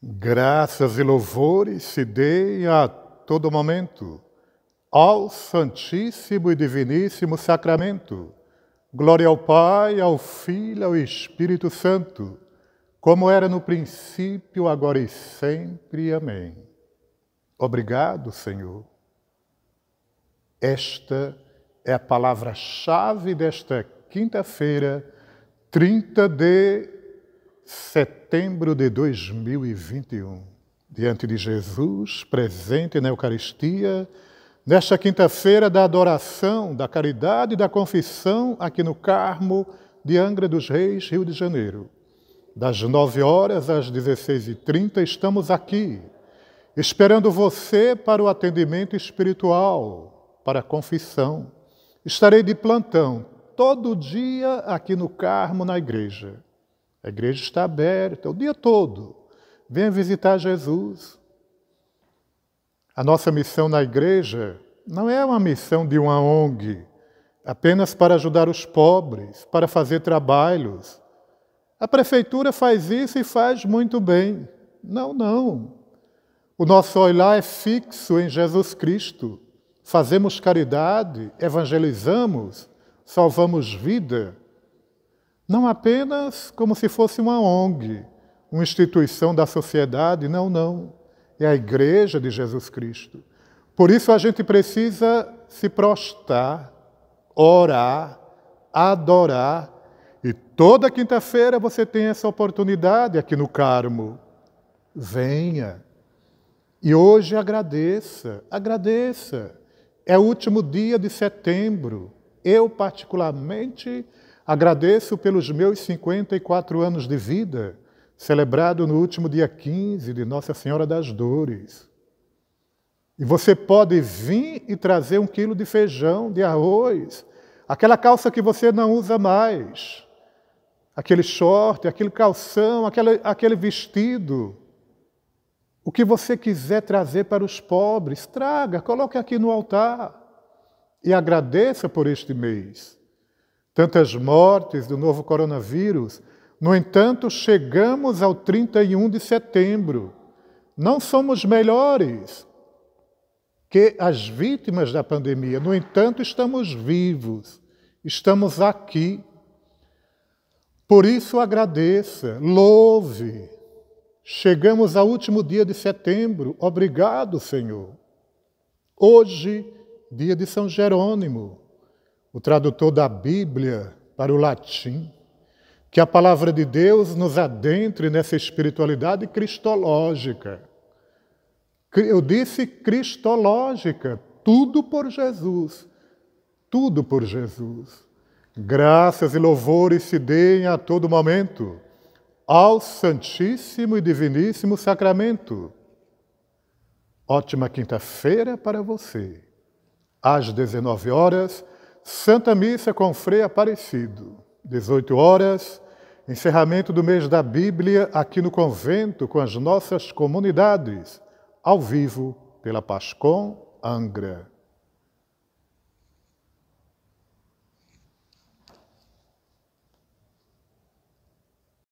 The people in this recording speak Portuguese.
Graças e louvores se deem a todo momento ao Santíssimo e Diviníssimo Sacramento. Glória ao Pai, ao Filho, ao Espírito Santo, como era no princípio, agora e sempre. Amém. Obrigado, Senhor. Esta é a palavra-chave desta quinta-feira, 30 de setembro de 2021, diante de Jesus, presente na Eucaristia, nesta quinta-feira da adoração, da caridade e da confissão aqui no Carmo de Angra dos Reis, Rio de Janeiro. Das 9 horas às 16h30 estamos aqui, esperando você para o atendimento espiritual, para a confissão. Estarei de plantão todo dia aqui no Carmo, na igreja. A igreja está aberta o dia todo. Venha visitar Jesus. A nossa missão na igreja não é uma missão de uma ONG, apenas para ajudar os pobres, para fazer trabalhos. A prefeitura faz isso e faz muito bem. Não, não. O nosso olhar é fixo em Jesus Cristo. Fazemos caridade, evangelizamos, salvamos vida não apenas como se fosse uma ONG, uma instituição da sociedade, não, não. É a Igreja de Jesus Cristo. Por isso a gente precisa se prostrar, orar, adorar. E toda quinta-feira você tem essa oportunidade aqui no Carmo. Venha. E hoje agradeça, agradeça. É o último dia de setembro. Eu, particularmente, Agradeço pelos meus 54 anos de vida, celebrado no último dia 15 de Nossa Senhora das Dores. E você pode vir e trazer um quilo de feijão, de arroz, aquela calça que você não usa mais, aquele short, aquele calção, aquele, aquele vestido. O que você quiser trazer para os pobres, traga, coloque aqui no altar e agradeça por este mês tantas mortes do novo coronavírus. No entanto, chegamos ao 31 de setembro. Não somos melhores que as vítimas da pandemia. No entanto, estamos vivos, estamos aqui. Por isso, agradeça, louve. Chegamos ao último dia de setembro. Obrigado, Senhor. Hoje, dia de São Jerônimo o tradutor da Bíblia para o latim, que a palavra de Deus nos adentre nessa espiritualidade cristológica. Eu disse cristológica, tudo por Jesus, tudo por Jesus. Graças e louvores se deem a todo momento ao Santíssimo e Diviníssimo Sacramento. Ótima quinta-feira para você. Às 19 horas, Santa Missa com Frei Aparecido, 18 horas, encerramento do mês da Bíblia aqui no convento com as nossas comunidades, ao vivo pela Pascom Angra.